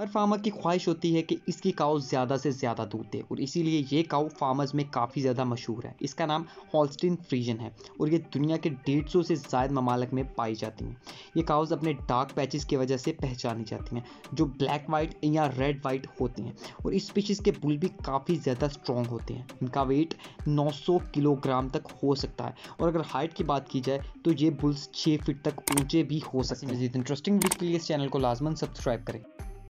हर farmer की ख्वाहिश होती है कि इसकी काउ ज़्यादा से ज़्यादा दूध दे और इसीलिए ये काउ फार्मर्स में काफ़ी ज़्यादा मशहूर है इसका नाम हॉलस्टीन फ्रीजन है और ये दुनिया के डेढ़ सौ से ज़ायद ममालक में पाई जाती हैं ये काउज़ अपने डार्क पैचेस की वजह से पहचानी जाती हैं जो ब्लैक वाइट या रेड वाइट होती हैं और इस स्पीशीज़ के बुल भी काफ़ी ज़्यादा स्ट्रॉन्ग होते हैं इनका वेट 900 किलोग्राम तक हो सकता है और अगर हाइट की बात की जाए तो ये बुल्स छः फीट तक ऊंचे भी हो सकते हैं इंटरेस्टिंग वीडियो के लिए इस चैनल को लाजमन सब्सक्राइब करें